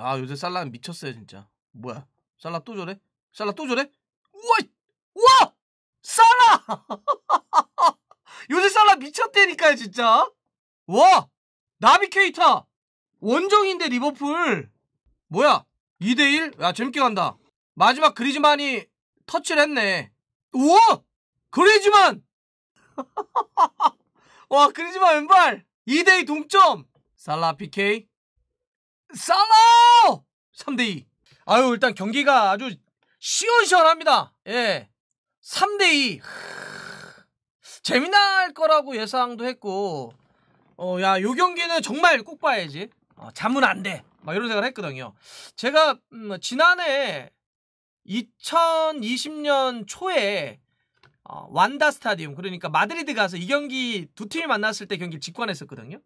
아 요새 살라 미쳤어요 진짜. 뭐야? 살라 또 저래? 살라 또 저래? 우와! 우와! 살라! 요새 살라 미쳤대니까요 진짜. 와! 나비 케이타! 원정인데 리버풀! 뭐야? 2대1? 야 재밌게 간다. 마지막 그리즈만이 터치를 했네. 우와! 그리즈만! 와 그리즈만 왼발! 2대2 동점! 살라 PK 살라! 3대2. 아유, 일단 경기가 아주 시원시원합니다. 예. 3 대2. 재미날 거라고 예상도 했고, 어, 야, 요 경기는 정말 꼭 봐야지. 어, 잠은 안 돼. 막 이런 생각을 했거든요. 제가, 음, 지난해 2020년 초에 어, 완다 스타디움 그러니까 마드리드 가서 이 경기 두 팀이 만났을 때 경기를 직관했었거든요.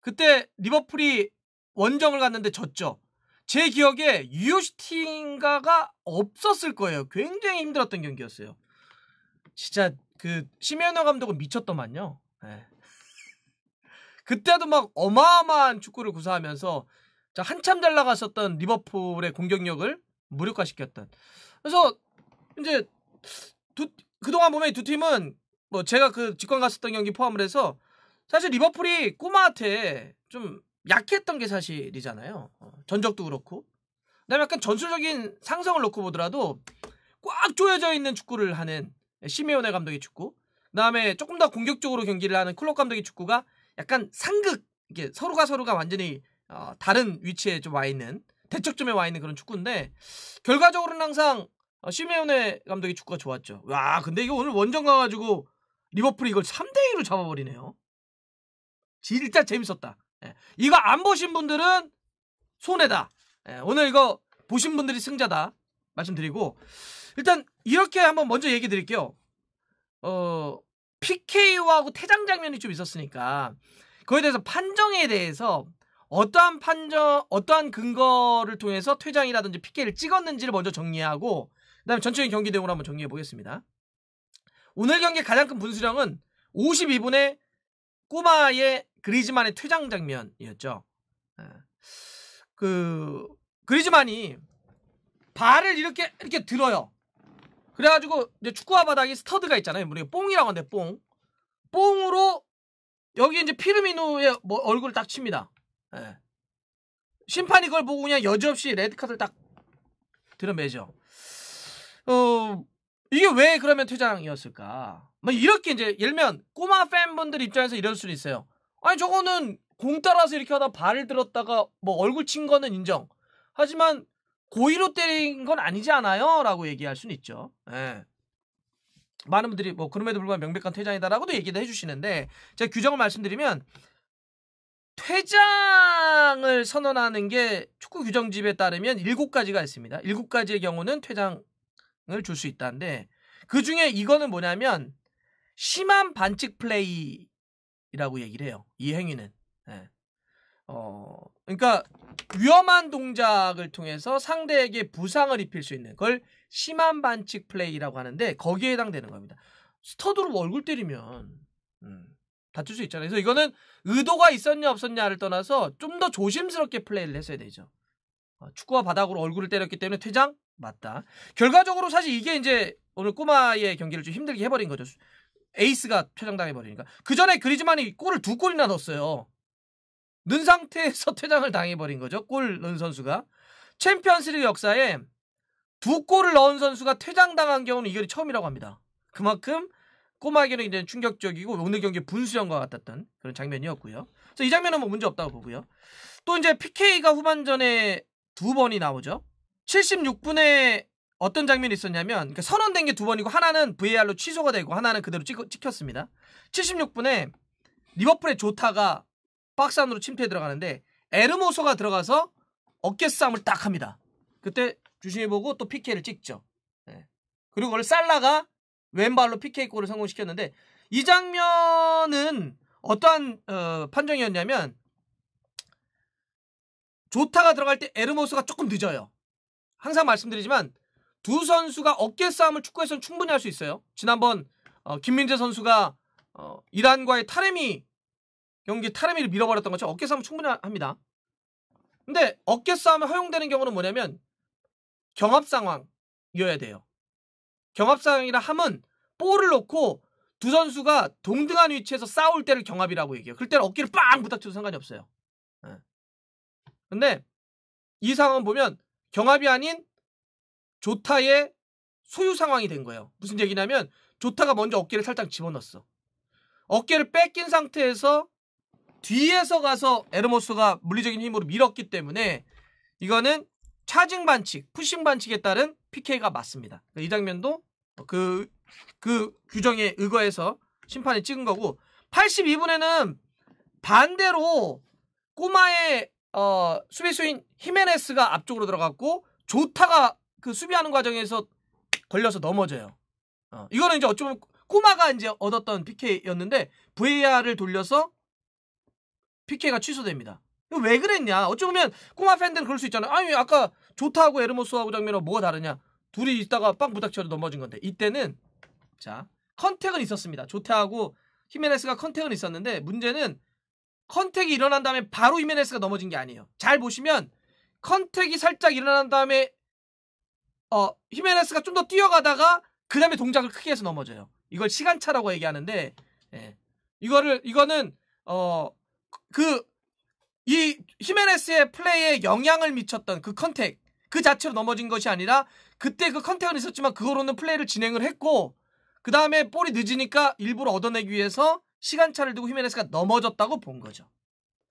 그때 리버풀이 원정을 갔는데 졌죠. 제 기억에 유효슈팅가가 없었을 거예요. 굉장히 힘들었던 경기였어요. 진짜 그 심현호 감독은 미쳤더만요. 네. 그때도 막 어마어마한 축구를 구사하면서 한참 잘 나갔었던 리버풀의 공격력을 무력화시켰던. 그래서 이제 두, 그동안 보면 두 팀은 뭐 제가 그 직관 갔었던 경기 포함을 해서 사실 리버풀이 꼬마한테 좀 약했던 게 사실이잖아요. 어, 전적도 그렇고. 그다음에 약간 전술적인 상성을 놓고 보더라도 꽉 조여져 있는 축구를 하는 시메오네 감독의 축구. 그다음에 조금 더 공격적으로 경기를 하는 클럽 감독의 축구가 약간 상극 이게 서로가 서로가 완전히 어, 다른 위치에 좀와 있는 대척점에 와 있는 그런 축구인데 결과적으로는 항상 어, 시메오네 감독의 축구가 좋았죠. 와 근데 이거 오늘 원정 가가지고 리버풀이 이걸 3 대 2로 잡아버리네요. 진짜 재밌었다. 예. 이거 안 보신 분들은 손해다. 예, 오늘 이거 보신 분들이 승자다. 말씀드리고 일단 이렇게 한번 먼저 얘기 드릴게요. 어 p k 하고 퇴장 장면이 좀 있었으니까 그거에 대해서 판정에 대해서 어떠한 판정, 어떠한 근거를 통해서 퇴장이라든지 PK를 찍었는지를 먼저 정리하고 그다음에 전체적인 경기 내용을 한번 정리해 보겠습니다. 오늘 경기 가장 큰 분수령은 52분에 꼬마의 그리즈만의 퇴장 장면이었죠. 예. 그 그리즈만이 발을 이렇게 이렇게 들어요. 그래가지고 이제 축구화 바닥에 스터드가 있잖아요. 우리가 뽕이라고 하는데 뽕. 뽕으로 여기 이제 피르미노의 뭐 얼굴을 딱 칩니다. 예. 심판이 그걸 보고 그냥 여지없이 레드카드를 딱 들어매죠. 어, 이게 왜 그러면 퇴장이었을까? 뭐 이렇게 이제 예를 면 꼬마 팬분들 입장에서 이럴 수는 있어요. 아니 저거는 공 따라서 이렇게 하다 발을 들었다가 뭐 얼굴 친 거는 인정. 하지만 고의로 때린 건 아니지 않아요? 라고 얘기할 수는 있죠. 예. 많은 분들이 뭐 그럼에도 불구하고 명백한 퇴장이다라고도 얘기도 해주시는데 제가 규정을 말씀드리면 퇴장을 선언하는 게 축구 규정집에 따르면 7가지가 있습니다. 7가지의 경우는 퇴장을 줄 수 있다는데 그 중에 이거는 뭐냐면 심한 반칙 플레이 이라고 얘기를 해요. 이 행위는. 네. 어, 그러니까 위험한 동작을 통해서 상대에게 부상을 입힐 수 있는 걸 심한 반칙 플레이라고 하는데 거기에 해당되는 겁니다. 스터드로 얼굴 때리면 음, 다칠 수 있잖아요. 그래서 이거는 의도가 있었냐 없었냐를 떠나서 좀 더 조심스럽게 플레이를 했어야 되죠. 어, 축구와 바닥으로 얼굴을 때렸기 때문에 퇴장? 맞다. 결과적으로 사실 이게 이제 오늘 꼬마의 경기를 좀 힘들게 해버린 거죠. 에이스가 퇴장당해버리니까. 그 전에 그리즈만이 골을 두 골이나 넣었어요. 는 상태에서 퇴장을 당해버린 거죠. 골 넣은 선수가. 챔피언스리그 역사에 두 골을 넣은 선수가 퇴장당한 경우는 이게 처음이라고 합니다. 그만큼 꼬마에게는 이제 충격적이고 오늘 경기 분수형과 같았던 그런 장면이었고요. 그래서 이 장면은 뭐 문제 없다고 보고요. 또 이제 PK가 후반전에 두 번이 나오죠. 76분에 어떤 장면이 있었냐면 그러니까 선언된 게 두 번이고 하나는 VAR로 취소가 되고 하나는 그대로 찍, 찍혔습니다. 76분에 리버풀의 조타가 박스 안으로 침투해 들어가는데 에르모소가 들어가서 어깨 싸움을 딱 합니다. 그때 주심이 보고 또 PK를 찍죠. 네. 그리고 그걸 살라가 왼발로 PK골을 성공시켰는데 이 장면은 어떠한 어, 판정이었냐면 조타가 들어갈 때 에르모소가 조금 늦어요. 항상 말씀드리지만 두 선수가 어깨 싸움을 축구에서는 충분히 할 수 있어요. 지난번 어, 김민재 선수가 어, 이란과의 타레미 경기 타레미를 밀어버렸던 것처럼 어깨 싸움 을 충분히 합니다. 근데 어깨 싸움에 허용되는 경우는 뭐냐면 경합 상황이어야 돼요. 경합 상황이라 함은 볼을 놓고 두 선수가 동등한 위치에서 싸울 때를 경합이라고 얘기해요. 그럴 때는 어깨를 빵 부닥쳐도 상관이 없어요. 예. 근데 이 상황 보면 경합이 아닌 조타의 소유 상황이 된 거예요. 무슨 얘기냐면 조타가 먼저 어깨를 살짝 집어넣었어. 어깨를 뺏긴 상태에서 뒤에서 가서 에르모스가 물리적인 힘으로 밀었기 때문에 이거는 차징 반칙, 푸싱 반칙에 따른 PK가 맞습니다. 그러니까 이 장면도 그, 그 규정에 의거해서 심판이 찍은 거고 82분에는 반대로 꼬마의 어, 수비수인 히메네스가 앞쪽으로 들어갔고 조타가 그 수비하는 과정에서 걸려서 넘어져요. 어, 이거는 이제 어쩌면 꼬마가 이제 얻었던 PK였는데 VAR을 돌려서 PK가 취소됩니다. 왜 그랬냐? 어쩌면 꼬마 팬들은 그럴 수 있잖아요. 아니 아까 좋다고 에르모스하고 장면은 뭐가 다르냐? 둘이 있다가 빵 부닥쳐서 넘어진 건데 이때는 자 컨택은 있었습니다. 조태하고 히메네스가 컨택은 있었는데 문제는 컨택이 일어난 다음에 바로 히메네스가 넘어진 게 아니에요. 잘 보시면 컨택이 살짝 일어난 다음에 어 히메네스가 좀 더 뛰어가다가 그 다음에 동작을 크게 해서 넘어져요. 이걸 시간차라고 얘기하는데 예. 이거를 이거는 어 그 이 히메네스의 플레이에 영향을 미쳤던 그 컨택 그 자체로 넘어진 것이 아니라 그때 그 컨택은 있었지만 그거로는 플레이를 진행을 했고 그 다음에 볼이 늦으니까 일부러 얻어내기 위해서 시간차를 두고 히메네스가 넘어졌다고 본 거죠.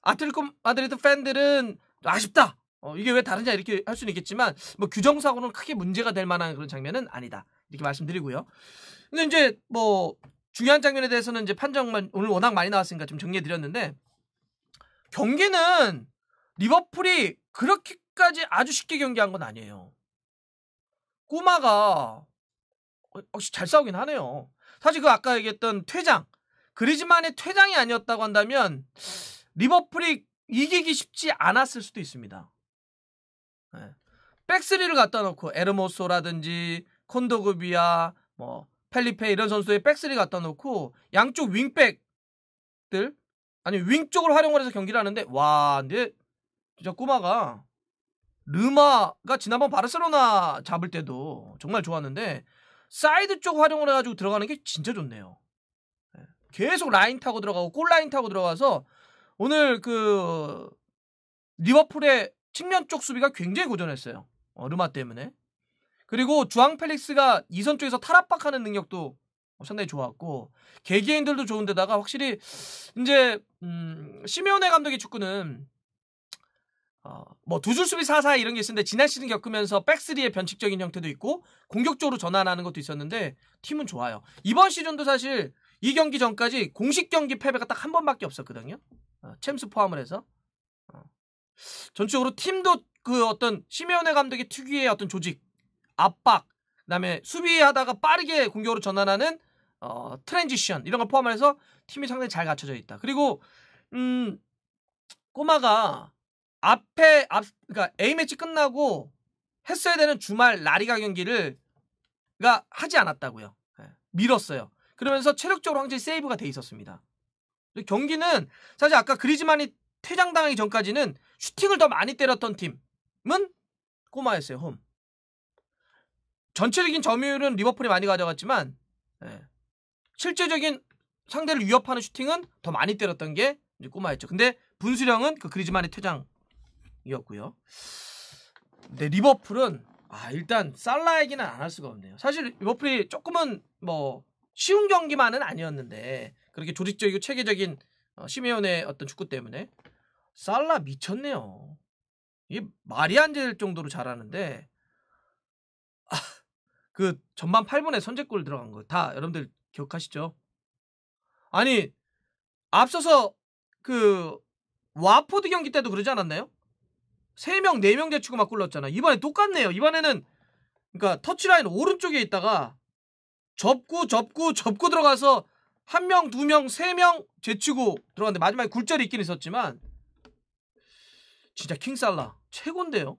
아틀리코 마드리드 팬들은 아쉽다. 어, 이게 왜 다르냐 이렇게 할 수는 있겠지만 뭐규정사고는 크게 문제가 될 만한 그런 장면은 아니다 이렇게 말씀드리고요. 근데 이제 뭐 중요한 장면에 대해서는 이제 판정만 오늘 워낙 많이 나왔으니까 좀 정리해 드렸는데 경기는 리버풀이 그렇게까지 아주 쉽게 경기한 건 아니에요. 꼬마가 어, 역시 잘 싸우긴 하네요. 사실 그 아까 얘기했던 퇴장 그리즈만의 퇴장이 아니었다고 한다면 리버풀이 이기기 쉽지 않았을 수도 있습니다. 예. 백스리를 갖다 놓고 에르모소라든지 콘도그비아 뭐 펠리페 이런 선수의 백스리 갖다 놓고 양쪽 윙백들 아니 윙 쪽을 활용을 해서 경기를 하는데 와 근데 진짜 꼬마가 르마가 지난번 바르셀로나 잡을 때도 정말 좋았는데 사이드 쪽 활용을 해가지고 들어가는 게 진짜 좋네요. 예. 계속 라인 타고 들어가고 골 라인 타고 들어가서 오늘 그 리버풀의 측면 쪽 수비가 굉장히 고전했어요. 어, 르마 때문에. 그리고 주앙 펠릭스가 이선 쪽에서 탈압박하는 능력도 어, 상당히 좋았고 개개인들도 좋은데다가 확실히 이제 음, 시메오네 감독의 축구는 어, 뭐두 줄 수비 4사 이런 게 있었는데 지난 시즌 겪으면서 백스리의 변칙적인 형태도 있고 공격적으로 전환하는 것도 있었는데 팀은 좋아요. 이번 시즌도 사실 이 경기 전까지 공식 경기 패배가 딱 한 번밖에 없었거든요. 어, 챔스 포함을 해서. 어. 전적으로 팀도 그 어떤 심혜원의 감독의 특유의 어떤 조직, 압박, 그다음에 수비하다가 빠르게 공격으로 전환하는 어, 트랜지션 이런 걸 포함해서 팀이 상당히 잘 갖춰져 있다. 그리고 음 꼬마가 앞에 앞 그러니까 A 매치 끝나고 했어야 되는 주말 라리가 경기를 가 하지 않았다고요. 밀었어요. 예, 그러면서 체력적으로 황제 세이브가 돼 있었습니다. 경기는 사실 아까 그리즈만이 퇴장당하기 전까지는 슈팅을 더 많이 때렸던 팀은 꼬마였어요. 홈. 전체적인 점유율은 리버풀이 많이 가져갔지만 예. 실제적인 상대를 위협하는 슈팅은 더 많이 때렸던 게 꼬마였죠. 근데 분수령은 그 그리즈만의 퇴장이었고요. 근데 리버풀은 아 일단 살라 얘기는 안 할 수가 없네요. 사실 리버풀이 조금은 뭐 쉬운 경기만은 아니었는데 그렇게 조직적이고 체계적인 어, 시메온의 어떤 축구 때문에 살라 미쳤네요. 이 말이 안 될 정도로 잘하는데 아, 그 전반 8분에 선제골 들어간 거 다 여러분들 기억하시죠? 아니 앞서서 그 와포드 경기 때도 그러지 않았나요? 3명, 4명 제치고 막 굴렀잖아. 이번에 똑같네요. 이번에는 그러니까 터치라인 오른쪽에 있다가 접고 접고 접고 들어가서 한 명, 두 명, 세 명 제치고 들어갔는데 마지막에 굴절이 있긴 있었지만 진짜 킹살라 최고인데요.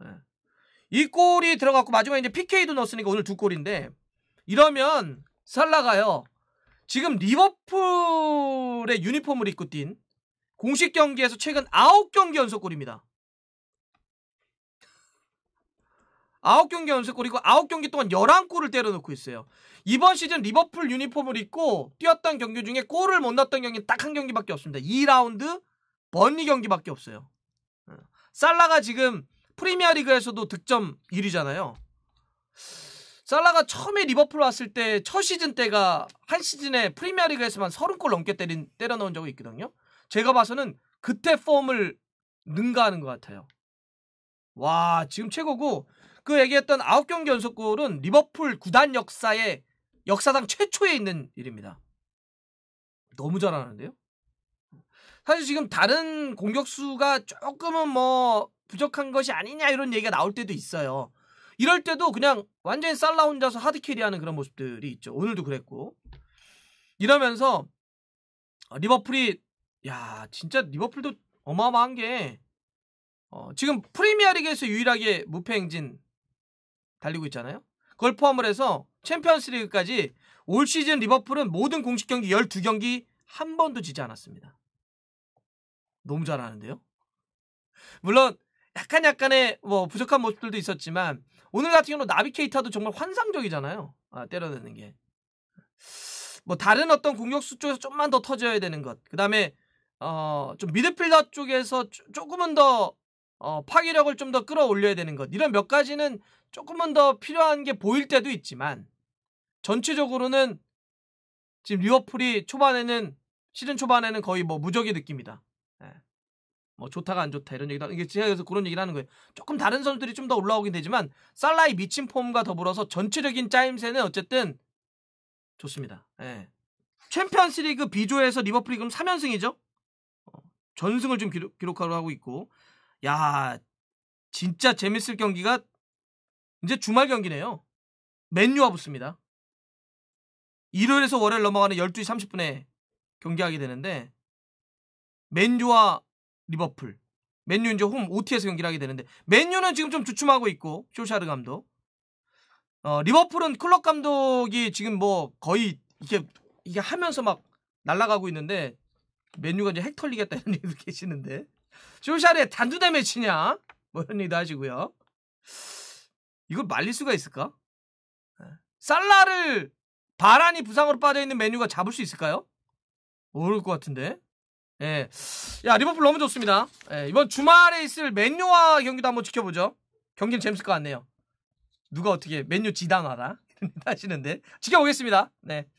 네. 이 골이 들어갔고 마지막에 이제 PK도 넣었으니까 오늘 두 골인데 이러면 살라가요. 지금 리버풀의 유니폼을 입고 뛴 공식 경기에서 최근 9경기 연속 골입니다. 9경기 연속 골이고 9경기 동안 11골을 때려놓고 있어요. 이번 시즌 리버풀 유니폼을 입고 뛰었던 경기 중에 골을 못 넣었던 경기 는딱 한 경기밖에 없습니다. 2라운드 번리 경기밖에 없어요. 살라가 지금 프리미어 리그에서도 득점 1위잖아요. 살라가 처음에 리버풀 왔을 때 첫 시즌 때가 한 시즌에 프리미어 리그에서만 30골 넘게 때린, 때려 넣은 적이 있거든요. 제가 봐서는 그때 폼을 능가하는 것 같아요. 와, 지금 최고고 그 얘기했던 9경기 연속골은 리버풀 구단 역사에 역사상 최초에 있는 일입니다. 너무 잘하는데요? 사실 지금 다른 공격수가 조금은 뭐 부족한 것이 아니냐 이런 얘기가 나올 때도 있어요. 이럴 때도 그냥 완전히 살라 혼자서 하드캐리하는 그런 모습들이 있죠. 오늘도 그랬고 이러면서 어, 리버풀이 야 진짜 리버풀도 어마어마한 게 어, 지금 프리미어리그에서 유일하게 무패 행진 달리고 있잖아요. 그걸 포함을 해서 챔피언스리그까지 올 시즌 리버풀은 모든 공식 경기 12경기 한 번도 지지 않았습니다. 너무 잘하는데요. 물론 약간 약간의 뭐 부족한 모습들도 있었지만 오늘 같은 경우는 나비케이터도 정말 환상적이잖아요. 아, 때려내는 게. 뭐 다른 어떤 공격수 쪽에서 좀만 더 터져야 되는 것. 그다음에 어, 좀 미드필더 쪽에서 조, 조금은 더 어, 파괴력을 좀 더 끌어올려야 되는 것. 이런 몇 가지는 조금은 더 필요한 게 보일 때도 있지만 전체적으로는 지금 리어풀이 초반에는 시즌 초반에는 거의 뭐 무적의 느낌이다. 뭐 좋다가 안 좋다 이런 얘기도 이게 제가 에서 그런 얘기를 하는 거예요. 조금 다른 선수들이 좀 더 올라오긴 되지만 살라의 미친 폼과 더불어서 전체적인 짜임새는 어쨌든 좋습니다. 예. 챔피언스리그 비조에서 리버풀이 그럼 3연승이죠? 어, 전승을 좀 기록, 기록하러 하고 있고 야 진짜 재밌을 경기가 이제 주말 경기네요. 맨유와 붙습니다. 일요일에서 월요일 넘어가는 12시 30분에 경기하게 되는데 맨유와 리버풀. 맨유 이제 홈 OT에서 경기를 하게 되는데 맨유는 지금 좀 주춤하고 있고 쇼샤르 감독. 어, 리버풀은 클럽 감독이 지금 뭐 거의 이게 이게 하면서 막 날아가고 있는데 맨유가 이제 핵 털리겠다 이런 얘기도 계시는데 쇼샤르의 단두대 매치냐 뭐 이런 얘기도 하시고요. 이걸 말릴 수가 있을까? 예. 살라를 바란이 부상으로 빠져있는 메뉴가 잡을 수 있을까요? 어려울 것 같은데. 예. 야, 리버풀 너무 좋습니다. 예, 이번 주말에 있을 맨유와 경기도 한번 지켜보죠. 경기는 재밌을 것 같네요. 누가 어떻게 맨유 지당하라? 하시는데. 지켜보겠습니다. 네.